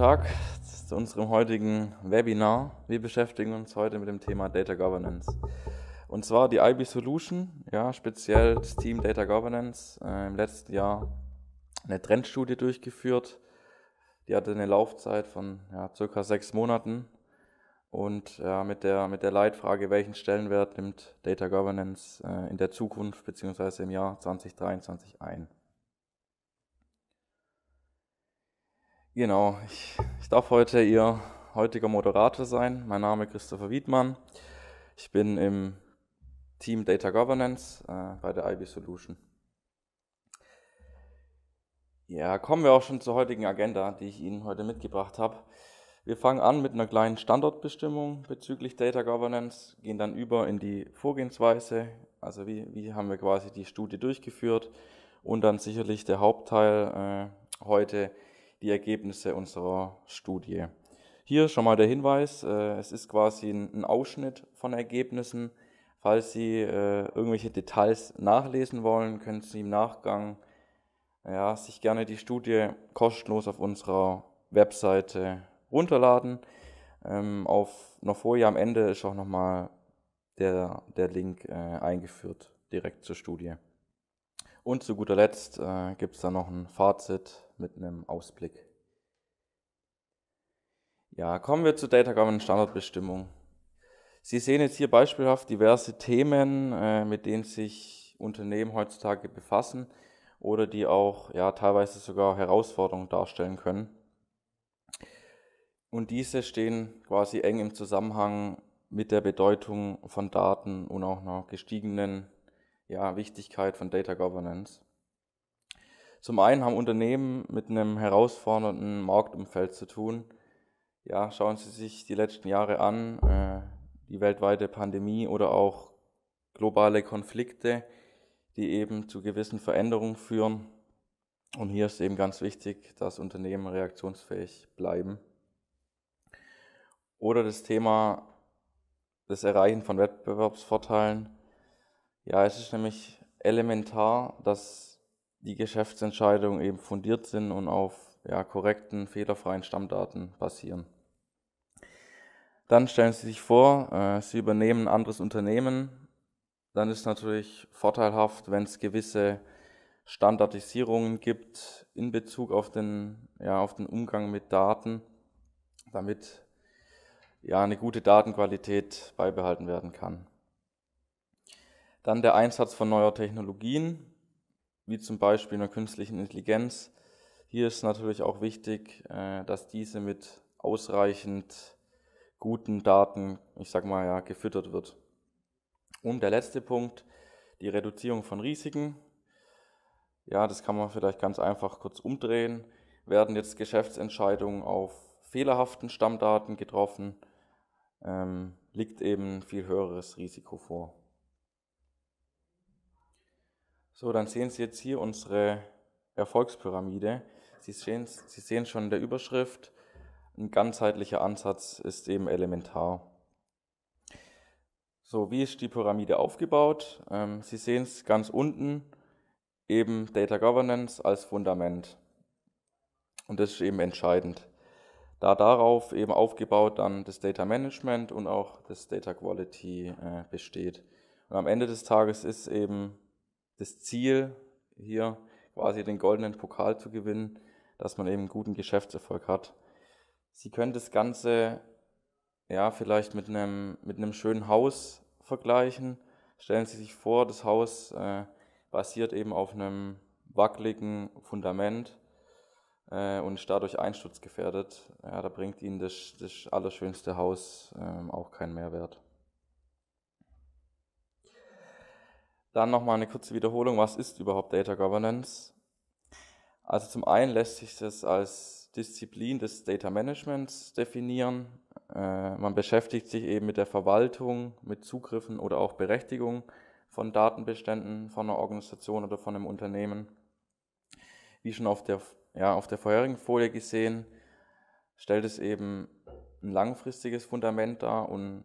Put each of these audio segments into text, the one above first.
Tag zu unserem heutigen Webinar. Wir beschäftigen uns heute mit dem Thema Data Governance. Und zwar die IB Solution, ja, speziell das Team Data Governance, äh, im letzten Jahr eine Trendstudie durchgeführt. Die hatte eine Laufzeit von ja, circa sechs Monaten und ja, mit, der, mit der Leitfrage, welchen Stellenwert nimmt Data Governance äh, in der Zukunft bzw. im Jahr 2023 ein. Genau, ich, ich, darf heute Ihr heutiger Moderator sein. Mein Name ist Christopher Wiedmann. Ich bin im Team Data Governance äh, bei der IB Solution. Ja, kommen wir auch schon zur heutigen Agenda, die ich Ihnen heute mitgebracht habe. Wir fangen an mit einer kleinen Standortbestimmung bezüglich Data Governance, gehen dann über in die Vorgehensweise, also wie, wie haben wir quasi die Studie durchgeführt und dann sicherlich der Hauptteil äh, heute die Ergebnisse unserer Studie. Hier schon mal der Hinweis, äh, es ist quasi ein Ausschnitt von Ergebnissen. Falls Sie äh, irgendwelche Details nachlesen wollen, können Sie im Nachgang ja, sich gerne die Studie kostenlos auf unserer Webseite runterladen. Ähm, auf noch vorher am Ende ist auch nochmal der, der Link äh, eingeführt direkt zur Studie. Und zu guter Letzt äh, gibt es dann noch ein Fazit mit einem Ausblick. Ja, kommen wir zur Data Governance Standardbestimmung. Sie sehen jetzt hier beispielhaft diverse Themen, äh, mit denen sich Unternehmen heutzutage befassen oder die auch ja, teilweise sogar Herausforderungen darstellen können. Und diese stehen quasi eng im Zusammenhang mit der Bedeutung von Daten und auch einer gestiegenen ja, Wichtigkeit von Data Governance. Zum einen haben Unternehmen mit einem herausfordernden Marktumfeld zu tun. Ja, schauen Sie sich die letzten Jahre an, äh, die weltweite Pandemie oder auch globale Konflikte, die eben zu gewissen Veränderungen führen. Und hier ist eben ganz wichtig, dass Unternehmen reaktionsfähig bleiben. Oder das Thema des Erreichen von Wettbewerbsvorteilen. Ja, es ist nämlich elementar, dass die Geschäftsentscheidungen eben fundiert sind und auf ja, korrekten, fehlerfreien Stammdaten basieren. Dann stellen Sie sich vor, äh, Sie übernehmen ein anderes Unternehmen. Dann ist natürlich vorteilhaft, wenn es gewisse Standardisierungen gibt in Bezug auf den, ja, auf den Umgang mit Daten, damit ja, eine gute Datenqualität beibehalten werden kann. Dann der Einsatz von neuer Technologien wie zum Beispiel einer künstlichen Intelligenz. Hier ist natürlich auch wichtig, äh, dass diese mit ausreichend guten Daten, ich sag mal ja, gefüttert wird. Und der letzte Punkt, die Reduzierung von Risiken. Ja, das kann man vielleicht ganz einfach kurz umdrehen. Werden jetzt Geschäftsentscheidungen auf fehlerhaften Stammdaten getroffen, ähm, liegt eben viel höheres Risiko vor. So, dann sehen Sie jetzt hier unsere Erfolgspyramide. Sie sehen, Sie sehen schon in der Überschrift, ein ganzheitlicher Ansatz ist eben elementar. So, wie ist die Pyramide aufgebaut? Ähm, Sie sehen es ganz unten, eben Data Governance als Fundament. Und das ist eben entscheidend. Da darauf eben aufgebaut dann das Data Management und auch das Data Quality äh, besteht. Und am Ende des Tages ist eben das Ziel, hier quasi den goldenen Pokal zu gewinnen, dass man eben guten Geschäftserfolg hat. Sie können das Ganze ja vielleicht mit einem, mit einem schönen Haus vergleichen. Stellen Sie sich vor, das Haus äh, basiert eben auf einem wackeligen Fundament äh, und ist dadurch einsturzgefährdet. Ja, da bringt Ihnen das, das allerschönste Haus äh, auch keinen Mehrwert. Dann nochmal eine kurze Wiederholung, was ist überhaupt Data Governance? Also zum einen lässt sich das als Disziplin des Data Managements definieren. Äh, man beschäftigt sich eben mit der Verwaltung, mit Zugriffen oder auch Berechtigung von Datenbeständen von einer Organisation oder von einem Unternehmen. Wie schon auf der, ja, auf der vorherigen Folie gesehen, stellt es eben ein langfristiges Fundament dar und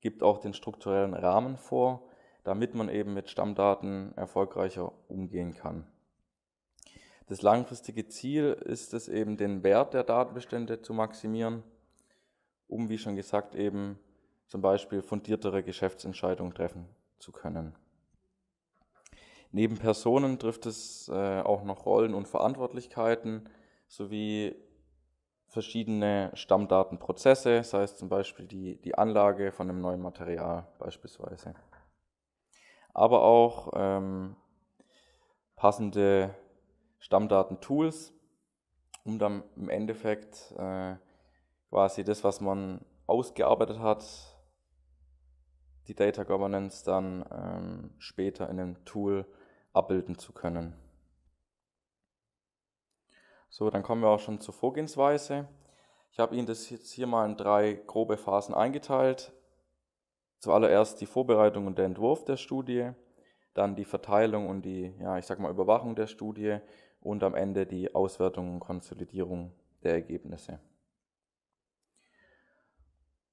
gibt auch den strukturellen Rahmen vor damit man eben mit Stammdaten erfolgreicher umgehen kann. Das langfristige Ziel ist es eben, den Wert der Datenbestände zu maximieren, um, wie schon gesagt, eben zum Beispiel fundiertere Geschäftsentscheidungen treffen zu können. Neben Personen trifft es äh, auch noch Rollen und Verantwortlichkeiten sowie verschiedene Stammdatenprozesse, sei es zum Beispiel die, die Anlage von einem neuen Material beispielsweise aber auch ähm, passende Stammdaten-Tools, um dann im Endeffekt äh, quasi das, was man ausgearbeitet hat, die Data Governance dann ähm, später in einem Tool abbilden zu können. So, dann kommen wir auch schon zur Vorgehensweise. Ich habe Ihnen das jetzt hier mal in drei grobe Phasen eingeteilt. Zuallererst die Vorbereitung und der Entwurf der Studie, dann die Verteilung und die, ja, ich sag mal, Überwachung der Studie und am Ende die Auswertung und Konsolidierung der Ergebnisse.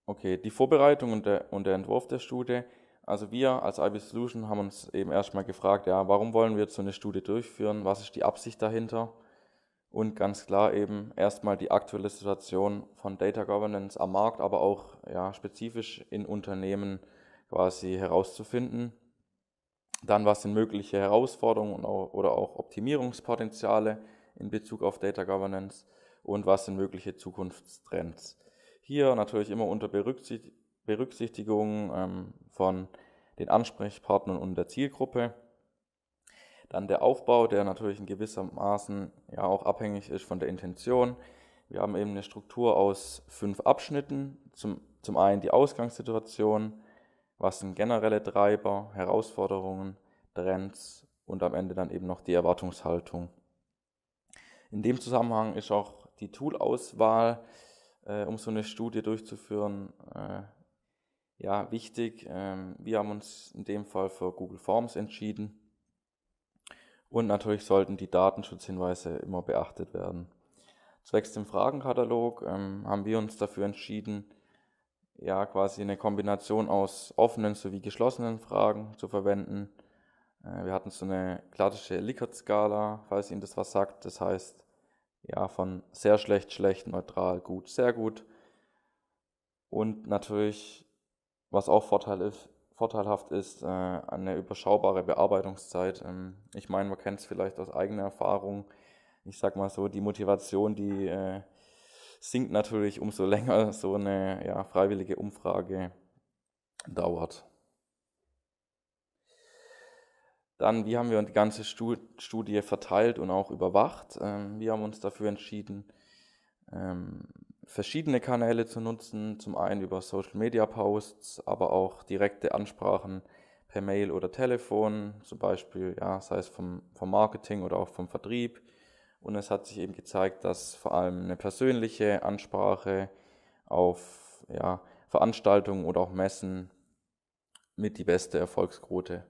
Okay, die Vorbereitung und der, und der Entwurf der Studie. Also wir als IB Solution haben uns eben erstmal gefragt, ja, warum wollen wir jetzt so eine Studie durchführen? Was ist die Absicht dahinter? und ganz klar eben erstmal die aktuelle Situation von Data Governance am Markt, aber auch ja, spezifisch in Unternehmen quasi herauszufinden. Dann, was sind mögliche Herausforderungen oder auch Optimierungspotenziale in Bezug auf Data Governance und was sind mögliche Zukunftstrends. Hier natürlich immer unter Berücksichtigung ähm, von den Ansprechpartnern und der Zielgruppe. Dann der Aufbau, der natürlich in gewissermaßen ja auch abhängig ist von der Intention. Wir haben eben eine Struktur aus fünf Abschnitten. Zum, zum einen die Ausgangssituation, was sind generelle Treiber, Herausforderungen, Trends und am Ende dann eben noch die Erwartungshaltung. In dem Zusammenhang ist auch die Toolauswahl, äh, um so eine Studie durchzuführen, äh, ja, wichtig. Ähm, wir haben uns in dem Fall für Google Forms entschieden und natürlich sollten die Datenschutzhinweise immer beachtet werden. Zwecks dem Fragenkatalog ähm, haben wir uns dafür entschieden, ja, quasi eine Kombination aus offenen sowie geschlossenen Fragen zu verwenden. Äh, wir hatten so eine klassische Likert-Skala, falls Ihnen das was sagt. Das heißt, ja, von sehr schlecht, schlecht, neutral, gut, sehr gut. Und natürlich, was auch Vorteil ist, vorteilhaft ist, äh, eine überschaubare Bearbeitungszeit. Ähm, ich meine, man kennt es vielleicht aus eigener Erfahrung. Ich sag mal so, die Motivation, die äh, sinkt natürlich, umso länger so eine ja, freiwillige Umfrage dauert. Dann, wie haben wir die ganze Studie verteilt und auch überwacht? Ähm, wir haben uns dafür entschieden, ähm, verschiedene Kanäle zu nutzen, zum einen über Social Media Posts, aber auch direkte Ansprachen per Mail oder Telefon, zum Beispiel, ja, sei es vom, vom Marketing oder auch vom Vertrieb. Und es hat sich eben gezeigt, dass vor allem eine persönliche Ansprache auf ja, Veranstaltungen oder auch Messen mit die beste Erfolgsquote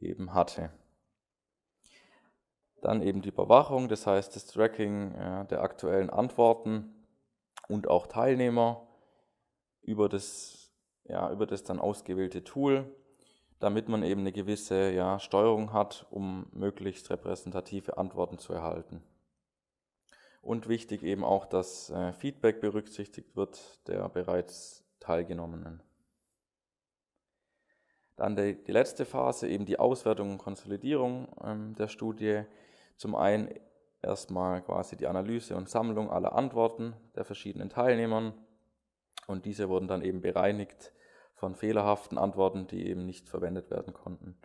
eben hatte. Dann eben die Überwachung, das heißt das Tracking ja, der aktuellen Antworten und auch Teilnehmer über das, ja, über das dann ausgewählte Tool, damit man eben eine gewisse ja, Steuerung hat, um möglichst repräsentative Antworten zu erhalten. Und wichtig eben auch, dass äh, Feedback berücksichtigt wird der bereits Teilgenommenen. Dann die, die letzte Phase, eben die Auswertung und Konsolidierung ähm, der Studie. Zum einen erstmal quasi die Analyse und Sammlung aller Antworten der verschiedenen Teilnehmern und diese wurden dann eben bereinigt von fehlerhaften Antworten, die eben nicht verwendet werden konnten.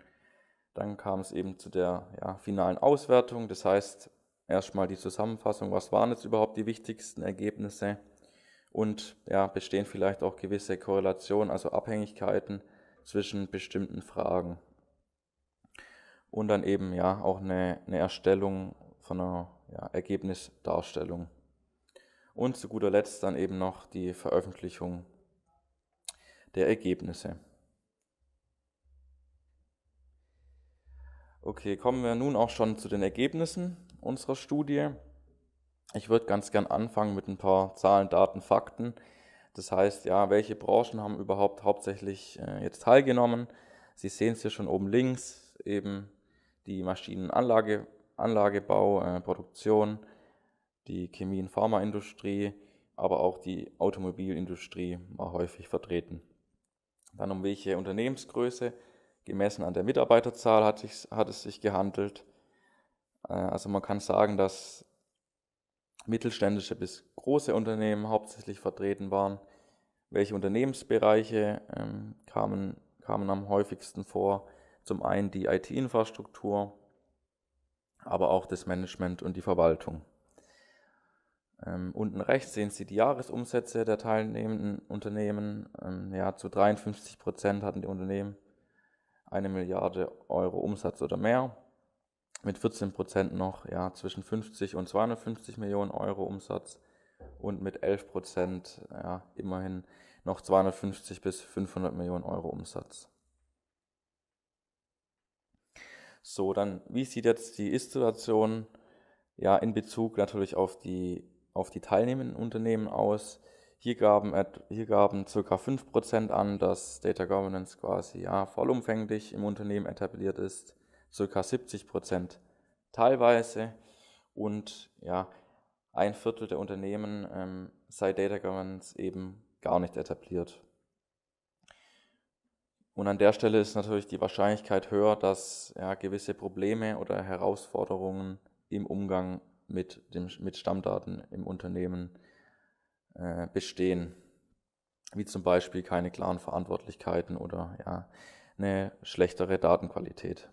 Dann kam es eben zu der ja, finalen Auswertung, das heißt erstmal die Zusammenfassung, was waren jetzt überhaupt die wichtigsten Ergebnisse und ja, bestehen vielleicht auch gewisse Korrelationen, also Abhängigkeiten zwischen bestimmten Fragen. Und dann eben ja auch eine, eine Erstellung von einer ja, Ergebnisdarstellung. Und zu guter Letzt dann eben noch die Veröffentlichung der Ergebnisse. Okay, kommen wir nun auch schon zu den Ergebnissen unserer Studie. Ich würde ganz gern anfangen mit ein paar Zahlen, Daten, Fakten. Das heißt, ja, welche Branchen haben überhaupt hauptsächlich äh, jetzt teilgenommen? Sie sehen es hier schon oben links, eben die Maschinenanlage, Anlagebau, äh, Produktion, die Chemie- und Pharmaindustrie, aber auch die Automobilindustrie war häufig vertreten. Dann um welche Unternehmensgröße, gemessen an der Mitarbeiterzahl, hat, sich, hat es sich gehandelt. Äh, also man kann sagen, dass mittelständische bis große Unternehmen hauptsächlich vertreten waren. Welche Unternehmensbereiche ähm, kamen, kamen am häufigsten vor? Zum einen die IT-Infrastruktur, aber auch das Management und die Verwaltung. Ähm, unten rechts sehen Sie die Jahresumsätze der teilnehmenden Unternehmen. Ähm, ja, zu 53 Prozent hatten die Unternehmen eine Milliarde Euro Umsatz oder mehr. Mit 14 Prozent noch ja, zwischen 50 und 250 Millionen Euro Umsatz und mit 11 Prozent ja, immerhin noch 250 bis 500 Millionen Euro Umsatz. So, dann, wie sieht jetzt die Ist-Situation ja in Bezug natürlich auf die, auf die teilnehmenden Unternehmen aus? Hier gaben, hier gaben ca. 5% an, dass Data Governance quasi ja, vollumfänglich im Unternehmen etabliert ist, ca. 70% teilweise und ja, ein Viertel der Unternehmen ähm, sei Data Governance eben gar nicht etabliert. Und an der Stelle ist natürlich die Wahrscheinlichkeit höher, dass ja, gewisse Probleme oder Herausforderungen im Umgang mit, dem, mit Stammdaten im Unternehmen äh, bestehen. Wie zum Beispiel keine klaren Verantwortlichkeiten oder ja, eine schlechtere Datenqualität.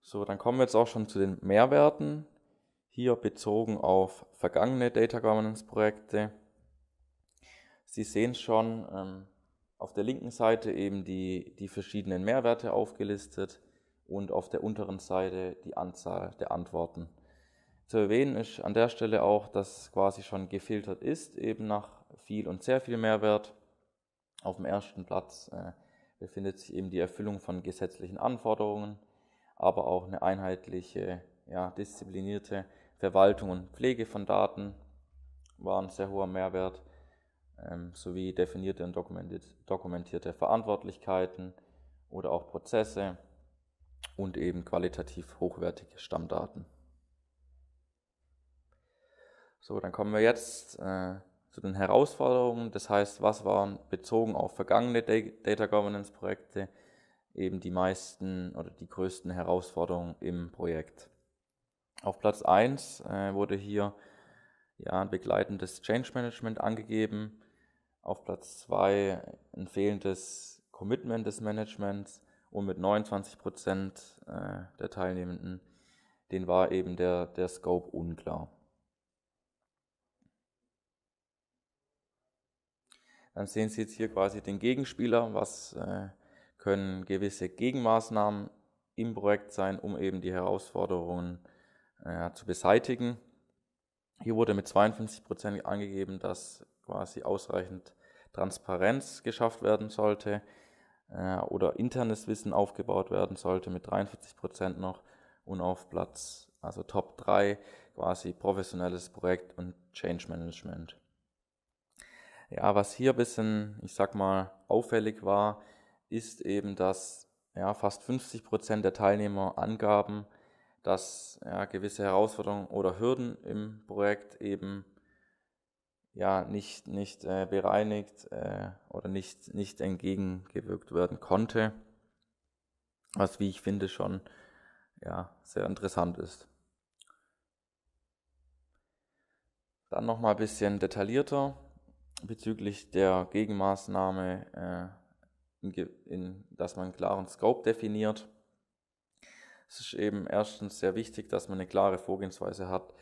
So, dann kommen wir jetzt auch schon zu den Mehrwerten. Hier bezogen auf vergangene Data Governance Projekte. Sie sehen schon, ähm, auf der linken Seite eben die, die verschiedenen Mehrwerte aufgelistet und auf der unteren Seite die Anzahl der Antworten. Zu erwähnen ist an der Stelle auch, dass quasi schon gefiltert ist, eben nach viel und sehr viel Mehrwert. Auf dem ersten Platz äh, befindet sich eben die Erfüllung von gesetzlichen Anforderungen, aber auch eine einheitliche, ja, disziplinierte Verwaltung und Pflege von Daten war ein sehr hoher Mehrwert. Ähm, sowie definierte und dokumentierte Verantwortlichkeiten oder auch Prozesse und eben qualitativ hochwertige Stammdaten. So, dann kommen wir jetzt äh, zu den Herausforderungen. Das heißt, was waren bezogen auf vergangene Data Governance Projekte eben die meisten oder die größten Herausforderungen im Projekt? Auf Platz 1 äh, wurde hier ja, ein begleitendes Change Management angegeben. Auf Platz 2 ein fehlendes Commitment des Managements und mit 29 Prozent äh, der Teilnehmenden, den war eben der, der Scope unklar. Dann sehen Sie jetzt hier quasi den Gegenspieler, was äh, können gewisse Gegenmaßnahmen im Projekt sein, um eben die Herausforderungen äh, zu beseitigen. Hier wurde mit 52 Prozent angegeben, dass quasi ausreichend Transparenz geschafft werden sollte äh, oder internes Wissen aufgebaut werden sollte mit 43 Prozent noch und auf Platz, also Top 3 quasi professionelles Projekt und Change Management. Ja, was hier ein bisschen, ich sag mal, auffällig war, ist eben, dass ja, fast 50% der Teilnehmer angaben, dass ja, gewisse Herausforderungen oder Hürden im Projekt eben ja, nicht, nicht äh, bereinigt äh, oder nicht, nicht entgegengewirkt werden konnte, was, wie ich finde, schon ja, sehr interessant ist. Dann nochmal ein bisschen detaillierter bezüglich der Gegenmaßnahme, äh, in, in, dass man einen klaren Scope definiert es ist eben erstens sehr wichtig, dass man eine klare Vorgehensweise hat.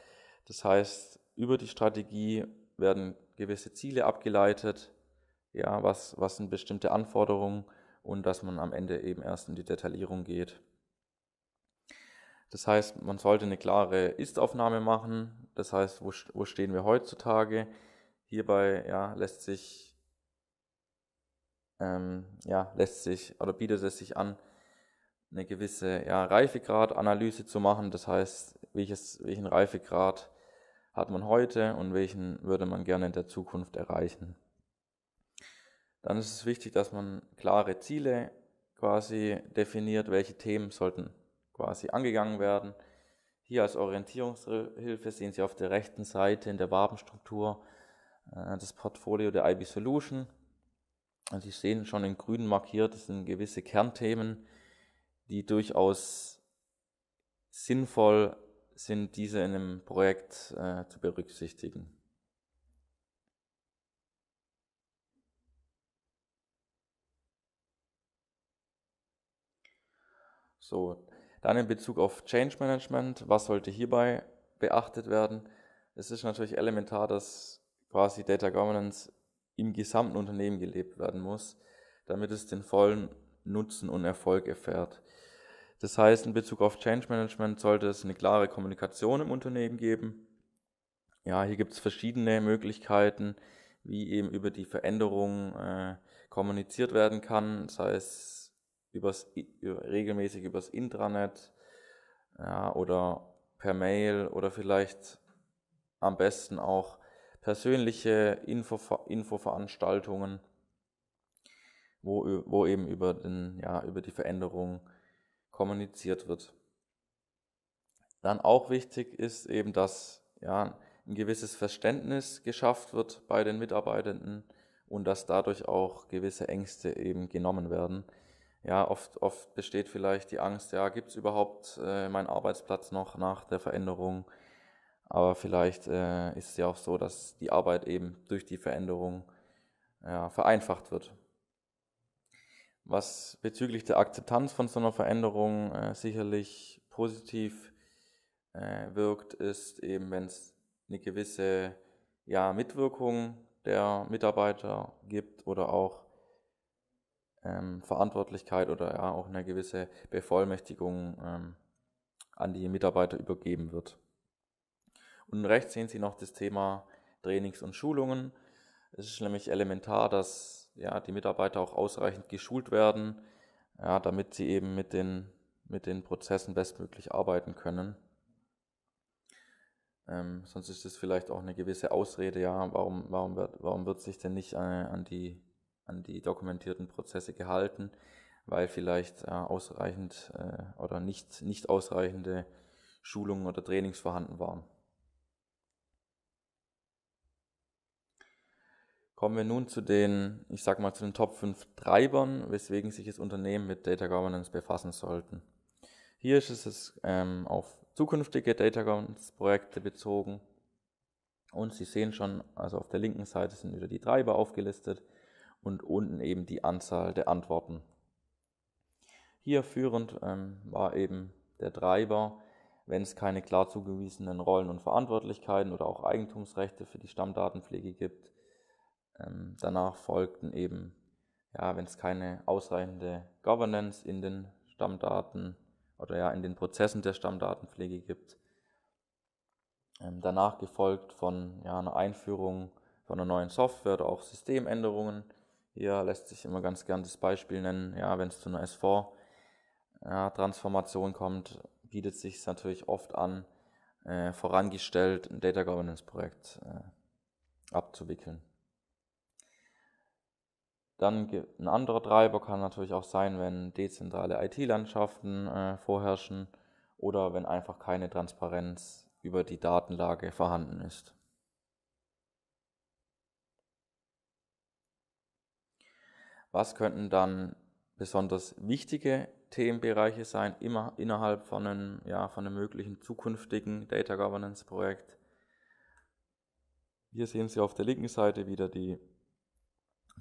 Das heißt, über die Strategie werden gewisse Ziele abgeleitet, ja, was, was sind bestimmte Anforderungen und dass man am Ende eben erst in die Detaillierung geht. Das heißt, man sollte eine klare Ist-Aufnahme machen. Das heißt, wo, wo stehen wir heutzutage? Hierbei ja, lässt sich ähm, ja, lässt sich oder bietet es sich an, eine gewisse ja, Reifegrad-Analyse zu machen. Das heißt, welches, welchen Reifegrad hat man heute und welchen würde man gerne in der Zukunft erreichen. Dann ist es wichtig, dass man klare Ziele quasi definiert, welche Themen sollten quasi angegangen werden. Hier als Orientierungshilfe sehen Sie auf der rechten Seite in der Wabenstruktur äh, das Portfolio der IB Solution. Also Sie sehen schon in grün markiert, das sind gewisse Kernthemen, die durchaus sinnvoll sind, diese in einem Projekt äh, zu berücksichtigen. So, dann in Bezug auf Change Management, was sollte hierbei beachtet werden? Es ist natürlich elementar, dass quasi Data Governance im gesamten Unternehmen gelebt werden muss, damit es den vollen Nutzen und Erfolg erfährt. Das heißt, in Bezug auf Change Management sollte es eine klare Kommunikation im Unternehmen geben. Ja, hier gibt es verschiedene Möglichkeiten, wie eben über die Veränderung äh, kommuniziert werden kann. Das heißt, übers, regelmäßig übers Intranet ja, oder per Mail oder vielleicht am besten auch persönliche Info, Infoveranstaltungen, wo, wo eben über, den, ja, über die Veränderung kommuniziert wird. Dann auch wichtig ist eben, dass ja, ein gewisses Verständnis geschafft wird bei den Mitarbeitenden und dass dadurch auch gewisse Ängste eben genommen werden. Ja, oft, oft besteht vielleicht die Angst, ja, gibt es überhaupt äh, meinen Arbeitsplatz noch nach der Veränderung? Aber vielleicht äh, ist es ja auch so, dass die Arbeit eben durch die Veränderung ja, vereinfacht wird was bezüglich der Akzeptanz von so einer Veränderung äh, sicherlich positiv äh, wirkt, ist eben, wenn es eine gewisse ja, Mitwirkung der Mitarbeiter gibt oder auch ähm, Verantwortlichkeit oder ja auch eine gewisse Bevollmächtigung ähm, an die Mitarbeiter übergeben wird. Und rechts sehen Sie noch das Thema Trainings und Schulungen. Es ist nämlich elementar, dass ja, die Mitarbeiter auch ausreichend geschult werden, ja, damit sie eben mit den, mit den Prozessen bestmöglich arbeiten können. Ähm, sonst ist es vielleicht auch eine gewisse Ausrede, ja, warum, warum, wird, warum wird sich denn nicht äh, an, die, an die dokumentierten Prozesse gehalten, weil vielleicht äh, ausreichend äh, oder nicht, nicht ausreichende Schulungen oder Trainings vorhanden waren. Kommen wir nun zu den, ich sag mal, zu den Top 5 Treibern, weswegen sich das Unternehmen mit Data Governance befassen sollten. Hier ist es ähm, auf zukünftige Data Governance Projekte bezogen. Und Sie sehen schon, also auf der linken Seite sind wieder die Treiber aufgelistet und unten eben die Anzahl der Antworten. Hier führend ähm, war eben der Treiber, wenn es keine klar zugewiesenen Rollen und Verantwortlichkeiten oder auch Eigentumsrechte für die Stammdatenpflege gibt, ähm, danach folgten eben, ja, wenn es keine ausreichende Governance in den Stammdaten oder ja in den Prozessen der Stammdatenpflege gibt, ähm, danach gefolgt von ja, einer Einführung von einer neuen Software oder auch Systemänderungen. Hier lässt sich immer ganz gern das Beispiel nennen, ja, wenn es zu einer S4-Transformation ja, kommt, bietet sich es natürlich oft an, äh, vorangestellt ein Data Governance Projekt äh, abzuwickeln. Dann ein anderer Treiber kann natürlich auch sein, wenn dezentrale IT-Landschaften äh, vorherrschen oder wenn einfach keine Transparenz über die Datenlage vorhanden ist. Was könnten dann besonders wichtige Themenbereiche sein immer innerhalb von einem, ja, von einem möglichen zukünftigen Data Governance Projekt? Hier sehen Sie auf der linken Seite wieder die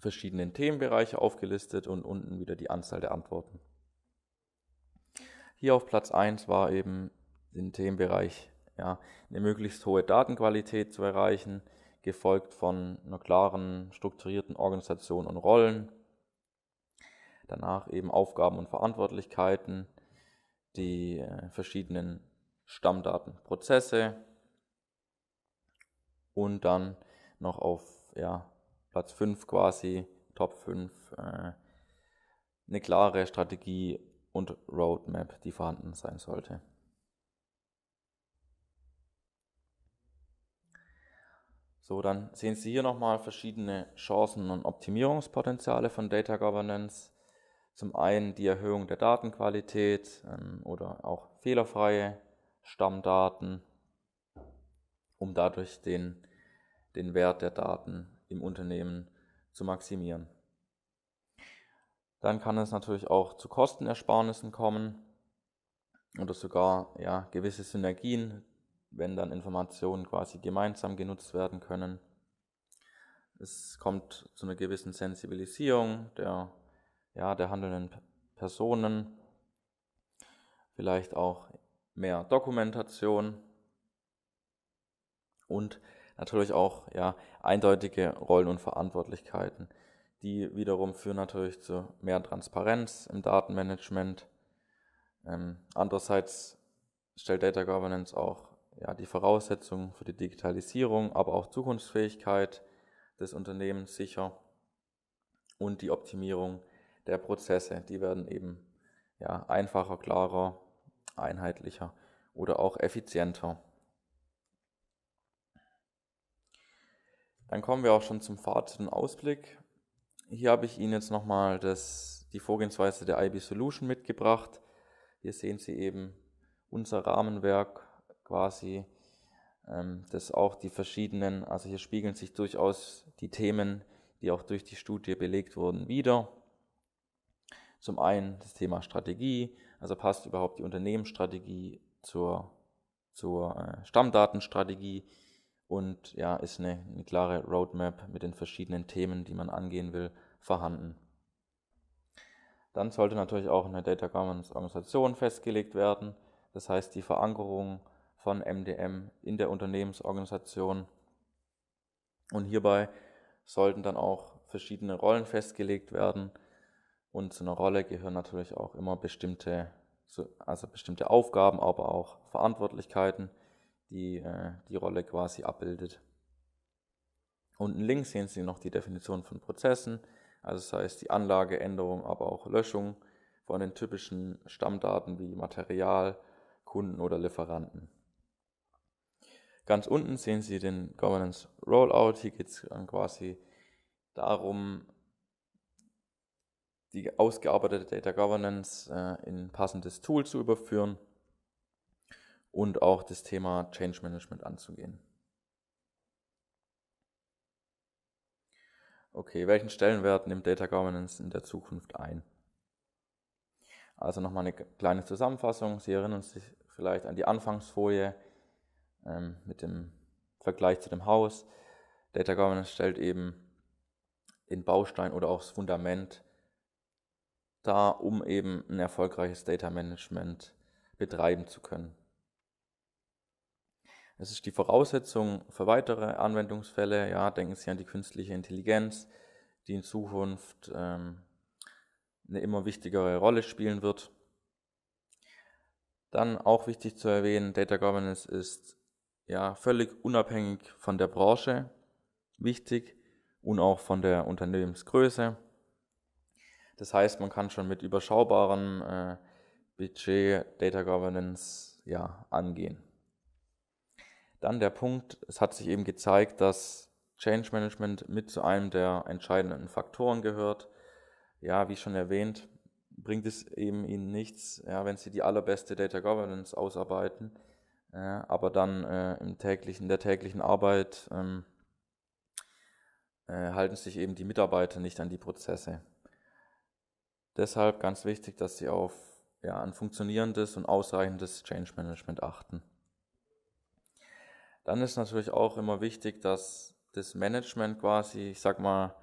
verschiedenen Themenbereiche aufgelistet und unten wieder die Anzahl der Antworten. Hier auf Platz 1 war eben den Themenbereich ja, eine möglichst hohe Datenqualität zu erreichen, gefolgt von einer klaren, strukturierten Organisation und Rollen. Danach eben Aufgaben und Verantwortlichkeiten, die äh, verschiedenen Stammdatenprozesse und dann noch auf ja, Platz 5 quasi, Top 5, äh, eine klare Strategie und Roadmap, die vorhanden sein sollte. So, dann sehen Sie hier nochmal verschiedene Chancen und Optimierungspotenziale von Data Governance. Zum einen die Erhöhung der Datenqualität ähm, oder auch fehlerfreie Stammdaten, um dadurch den, den Wert der Daten im Unternehmen zu maximieren. Dann kann es natürlich auch zu Kostenersparnissen kommen oder sogar ja, gewisse Synergien, wenn dann Informationen quasi gemeinsam genutzt werden können. Es kommt zu einer gewissen Sensibilisierung der, ja, der handelnden Personen, vielleicht auch mehr Dokumentation und natürlich auch ja, eindeutige Rollen und Verantwortlichkeiten, die wiederum führen natürlich zu mehr Transparenz im Datenmanagement. Ähm, andererseits stellt Data Governance auch ja, die Voraussetzungen für die Digitalisierung, aber auch Zukunftsfähigkeit des Unternehmens sicher und die Optimierung der Prozesse. Die werden eben ja, einfacher, klarer, einheitlicher oder auch effizienter. Dann kommen wir auch schon zum Fazit und Ausblick. Hier habe ich Ihnen jetzt nochmal das, die Vorgehensweise der IB Solution mitgebracht. Hier sehen Sie eben unser Rahmenwerk quasi, ähm, das auch die verschiedenen, also hier spiegeln sich durchaus die Themen, die auch durch die Studie belegt wurden, wieder. Zum einen das Thema Strategie, also passt überhaupt die Unternehmensstrategie zur, zur äh, Stammdatenstrategie und ja, ist eine, eine klare Roadmap mit den verschiedenen Themen, die man angehen will, vorhanden. Dann sollte natürlich auch eine Data Governance Organisation festgelegt werden. Das heißt, die Verankerung von MDM in der Unternehmensorganisation. Und hierbei sollten dann auch verschiedene Rollen festgelegt werden. Und zu einer Rolle gehören natürlich auch immer bestimmte, also bestimmte Aufgaben, aber auch Verantwortlichkeiten, die äh, die Rolle quasi abbildet. Unten links sehen Sie noch die Definition von Prozessen, also das heißt die Anlageänderung, aber auch Löschung von den typischen Stammdaten wie Material, Kunden oder Lieferanten. Ganz unten sehen Sie den Governance Rollout. Hier geht es quasi darum, die ausgearbeitete Data Governance äh, in passendes Tool zu überführen und auch das Thema Change Management anzugehen. Okay, welchen Stellenwert nimmt Data Governance in der Zukunft ein? Also nochmal eine kleine Zusammenfassung. Sie erinnern sich vielleicht an die Anfangsfolie ähm, mit dem Vergleich zu dem Haus. Data Governance stellt eben den Baustein oder auch das Fundament dar, um eben ein erfolgreiches Data Management betreiben zu können. Es ist die Voraussetzung für weitere Anwendungsfälle. Ja, denken Sie an die künstliche Intelligenz, die in Zukunft ähm, eine immer wichtigere Rolle spielen wird. Dann auch wichtig zu erwähnen, Data Governance ist ja völlig unabhängig von der Branche wichtig und auch von der Unternehmensgröße. Das heißt, man kann schon mit überschaubarem äh, Budget Data Governance ja, angehen. Dann der Punkt, es hat sich eben gezeigt, dass Change Management mit zu einem der entscheidenden Faktoren gehört. Ja, wie schon erwähnt, bringt es eben ihnen nichts, ja, wenn sie die allerbeste Data Governance ausarbeiten, äh, aber dann äh, im täglichen, der täglichen Arbeit ähm, äh, halten sich eben die Mitarbeiter nicht an die Prozesse. Deshalb ganz wichtig, dass sie auf ja, ein funktionierendes und ausreichendes Change Management achten. Dann ist natürlich auch immer wichtig, dass das Management quasi, ich sag mal,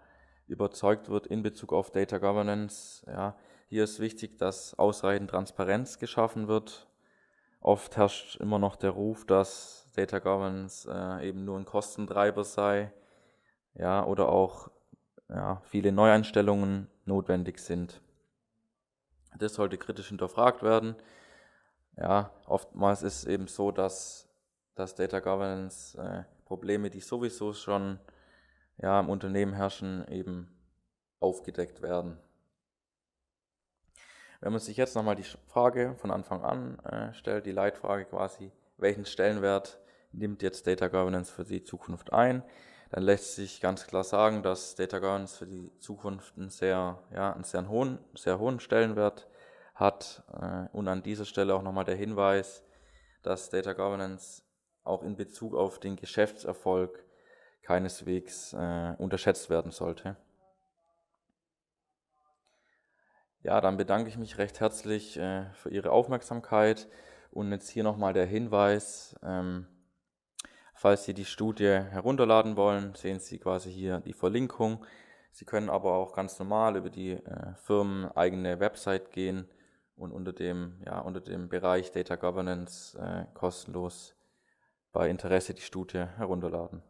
überzeugt wird in Bezug auf Data Governance. Ja, hier ist wichtig, dass ausreichend Transparenz geschaffen wird. Oft herrscht immer noch der Ruf, dass Data Governance äh, eben nur ein Kostentreiber sei. Ja, oder auch ja, viele Neueinstellungen notwendig sind. Das sollte kritisch hinterfragt werden. Ja, oftmals ist es eben so, dass dass Data Governance äh, Probleme, die sowieso schon ja, im Unternehmen herrschen, eben aufgedeckt werden. Wenn man sich jetzt nochmal die Frage von Anfang an äh, stellt, die Leitfrage quasi, welchen Stellenwert nimmt jetzt Data Governance für die Zukunft ein, dann lässt sich ganz klar sagen, dass Data Governance für die Zukunft einen sehr, ja, einen sehr hohen, sehr hohen Stellenwert hat. Äh, und an dieser Stelle auch nochmal der Hinweis, dass Data Governance auch in Bezug auf den Geschäftserfolg keineswegs äh, unterschätzt werden sollte. Ja, dann bedanke ich mich recht herzlich äh, für Ihre Aufmerksamkeit und jetzt hier nochmal der Hinweis, ähm, falls Sie die Studie herunterladen wollen, sehen Sie quasi hier die Verlinkung. Sie können aber auch ganz normal über die äh, firmeneigene Website gehen und unter dem, ja, unter dem Bereich Data Governance äh, kostenlos bei Interesse die Studie herunterladen.